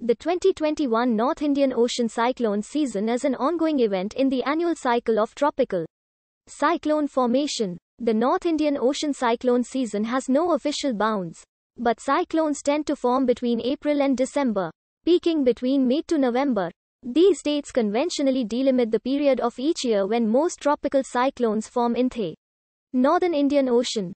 The 2021 North Indian Ocean cyclone season is an ongoing event in the annual cycle of tropical cyclone formation. The North Indian Ocean cyclone season has no official bounds, but cyclones tend to form between April and December, peaking between May to November. These dates conventionally delimit the period of each year when most tropical cyclones form in the Northern Indian Ocean.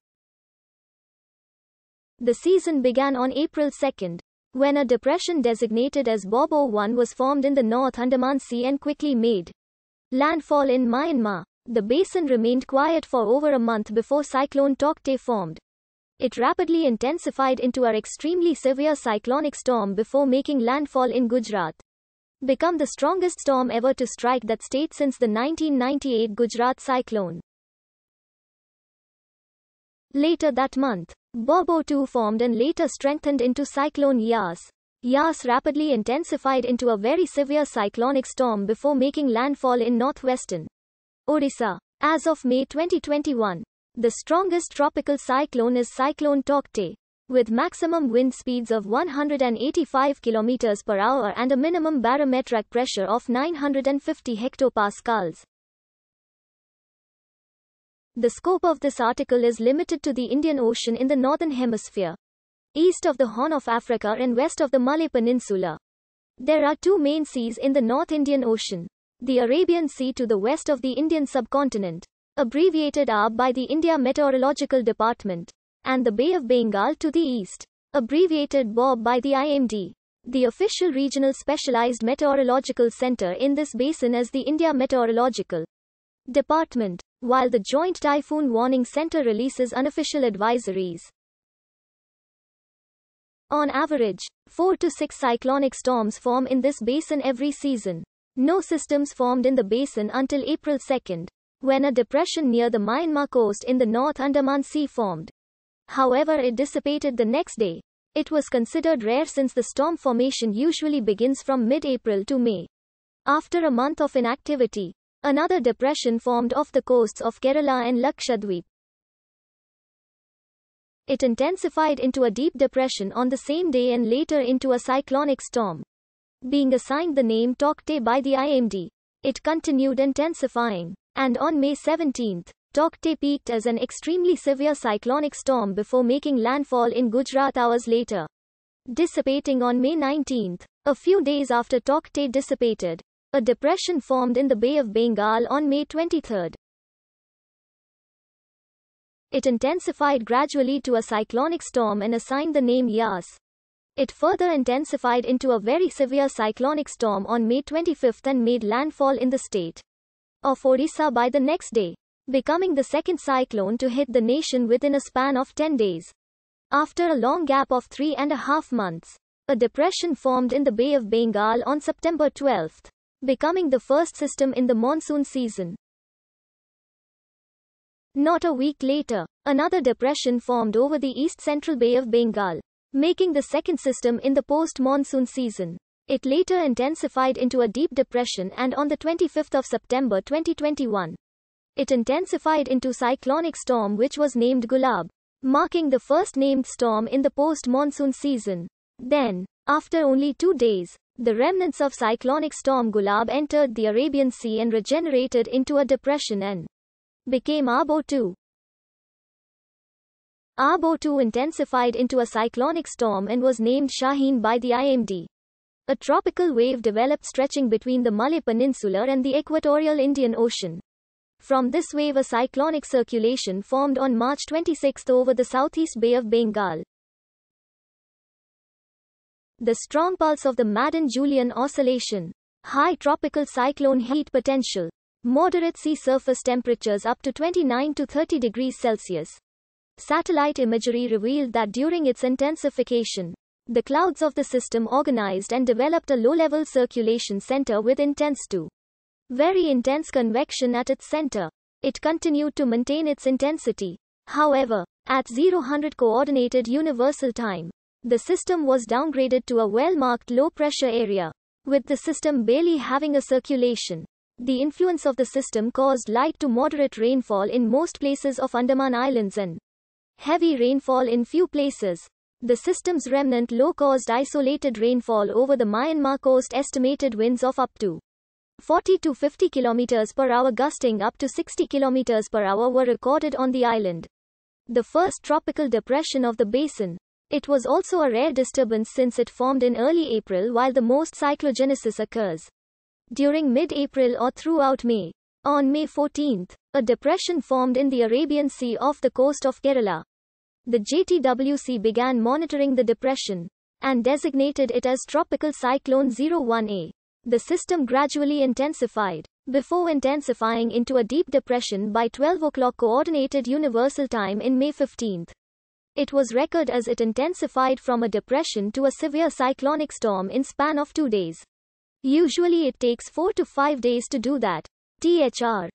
The season began on April 2nd. When a depression designated as Bobo 1 was formed in the North Andaman Sea and quickly made landfall in Myanmar, the basin remained quiet for over a month before cyclone Tokte formed. It rapidly intensified into an extremely severe cyclonic storm before making landfall in Gujarat. Become the strongest storm ever to strike that state since the 1998 Gujarat cyclone. Later that month, Bobo 2 formed and later strengthened into Cyclone Yas. Yas rapidly intensified into a very severe cyclonic storm before making landfall in northwestern Odisha. As of May 2021, the strongest tropical cyclone is Cyclone Tokte, with maximum wind speeds of 185 km per hour and a minimum barometric pressure of 950 hectopascals. The scope of this article is limited to the Indian Ocean in the Northern Hemisphere, east of the Horn of Africa and west of the Malay Peninsula. There are two main seas in the North Indian Ocean. The Arabian Sea to the west of the Indian subcontinent, abbreviated ARB by the India Meteorological Department, and the Bay of Bengal to the east, abbreviated BOB by the IMD. The official regional specialized meteorological center in this basin is the India Meteorological Department while the Joint Typhoon Warning Center releases unofficial advisories. On average, 4 to 6 cyclonic storms form in this basin every season. No systems formed in the basin until April 2, when a depression near the Myanmar coast in the North Andaman Sea formed. However, it dissipated the next day. It was considered rare since the storm formation usually begins from mid April to May. After a month of inactivity, Another depression formed off the coasts of Kerala and Lakshadweep. It intensified into a deep depression on the same day and later into a cyclonic storm. Being assigned the name Tokte by the IMD, it continued intensifying, and on May 17, Tokte peaked as an extremely severe cyclonic storm before making landfall in Gujarat hours later. Dissipating on May 19, a few days after Tokte dissipated, a depression formed in the Bay of Bengal on May 23. It intensified gradually to a cyclonic storm and assigned the name Yas. It further intensified into a very severe cyclonic storm on May 25 and made landfall in the state of Odisha by the next day, becoming the second cyclone to hit the nation within a span of 10 days. After a long gap of three and a half months, a depression formed in the Bay of Bengal on September 12 becoming the first system in the monsoon season. Not a week later, another depression formed over the east central bay of Bengal, making the second system in the post-monsoon season. It later intensified into a deep depression and on the 25th of September 2021, it intensified into cyclonic storm which was named Gulab, marking the first named storm in the post-monsoon season. Then, after only two days, the remnants of cyclonic storm Gulab entered the Arabian Sea and regenerated into a depression and became Abo 2. Abo 2 intensified into a cyclonic storm and was named Shaheen by the IMD. A tropical wave developed stretching between the Malay Peninsula and the equatorial Indian Ocean. From this wave a cyclonic circulation formed on March 26 over the southeast Bay of Bengal. The strong pulse of the Madden-Julian oscillation. High tropical cyclone heat potential. Moderate sea surface temperatures up to 29 to 30 degrees Celsius. Satellite imagery revealed that during its intensification, the clouds of the system organized and developed a low-level circulation center with intense to very intense convection at its center. It continued to maintain its intensity. However, at 0 coordinated universal time, the system was downgraded to a well-marked low-pressure area. With the system barely having a circulation, the influence of the system caused light to moderate rainfall in most places of Andaman Islands and heavy rainfall in few places. The system's remnant low caused isolated rainfall over the Myanmar coast estimated winds of up to 40 to 50 km per hour gusting up to 60 km per hour were recorded on the island. The first tropical depression of the basin, it was also a rare disturbance since it formed in early April while the most cyclogenesis occurs during mid-April or throughout May. On May 14, a depression formed in the Arabian Sea off the coast of Kerala. The JTWC began monitoring the depression and designated it as Tropical Cyclone 01A. The system gradually intensified before intensifying into a deep depression by 12 o'clock Coordinated Universal Time in May 15. It was record as it intensified from a depression to a severe cyclonic storm in span of two days. Usually it takes four to five days to do that. THR